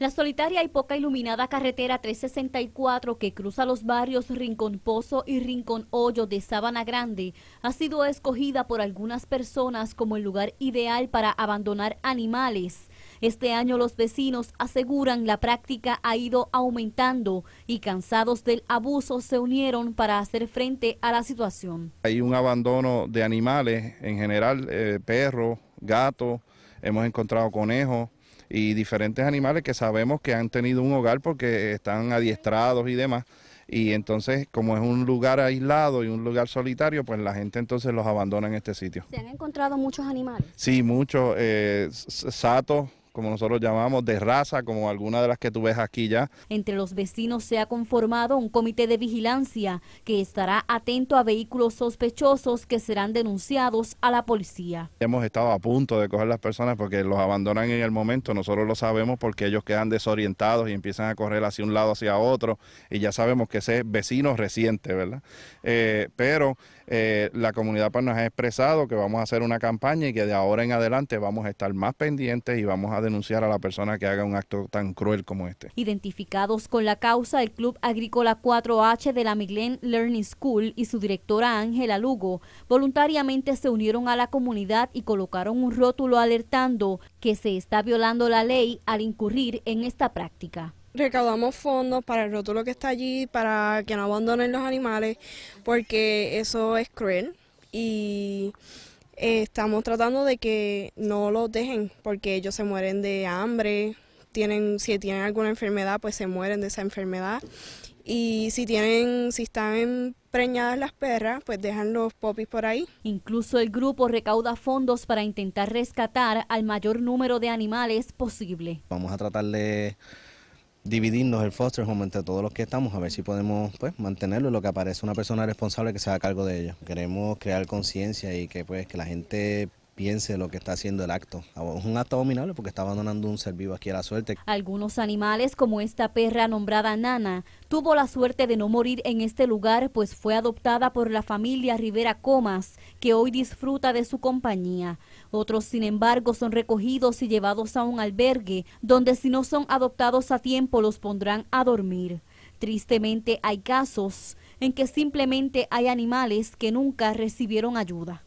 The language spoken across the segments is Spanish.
La solitaria y poca iluminada carretera 364 que cruza los barrios Rincón Pozo y Rincón Hoyo de Sabana Grande ha sido escogida por algunas personas como el lugar ideal para abandonar animales. Este año los vecinos aseguran la práctica ha ido aumentando y cansados del abuso se unieron para hacer frente a la situación. Hay un abandono de animales en general, eh, perros, gatos, hemos encontrado conejos, y diferentes animales que sabemos que han tenido un hogar porque están adiestrados y demás. Y entonces, como es un lugar aislado y un lugar solitario, pues la gente entonces los abandona en este sitio. ¿Se han encontrado muchos animales? Sí, muchos, eh, satos, como nosotros llamamos, de raza, como alguna de las que tú ves aquí ya. Entre los vecinos se ha conformado un comité de vigilancia que estará atento a vehículos sospechosos que serán denunciados a la policía. Hemos estado a punto de coger las personas porque los abandonan en el momento, nosotros lo sabemos porque ellos quedan desorientados y empiezan a correr hacia un lado, hacia otro, y ya sabemos que ese es vecino reciente, ¿verdad? Eh, pero eh, la comunidad para pues nos ha expresado que vamos a hacer una campaña y que de ahora en adelante vamos a estar más pendientes y vamos a denunciar denunciar a la persona que haga un acto tan cruel como este. Identificados con la causa, el Club Agrícola 4H de la Miglen Learning School y su directora Ángela Lugo voluntariamente se unieron a la comunidad y colocaron un rótulo alertando que se está violando la ley al incurrir en esta práctica recaudamos fondos para el rótulo que está allí, para que no abandonen los animales, porque eso es cruel y eh, estamos tratando de que no los dejen porque ellos se mueren de hambre, tienen, si tienen alguna enfermedad, pues se mueren de esa enfermedad. Y si tienen, si están preñadas las perras, pues dejan los popis por ahí. Incluso el grupo recauda fondos para intentar rescatar al mayor número de animales posible. Vamos a tratar de dividirnos el foster home entre todos los que estamos, a ver si podemos pues, mantenerlo ...y lo que aparece una persona responsable que se haga cargo de ello. Queremos crear conciencia y que, pues, que la gente piense lo que está haciendo el acto. Es un acto abominable porque está abandonando un ser vivo aquí a la suerte. Algunos animales, como esta perra nombrada Nana, tuvo la suerte de no morir en este lugar, pues fue adoptada por la familia Rivera Comas, que hoy disfruta de su compañía. Otros, sin embargo, son recogidos y llevados a un albergue, donde si no son adoptados a tiempo los pondrán a dormir. Tristemente hay casos en que simplemente hay animales que nunca recibieron ayuda.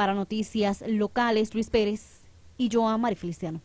Para Noticias Locales, Luis Pérez y Joan Mari Feliciano.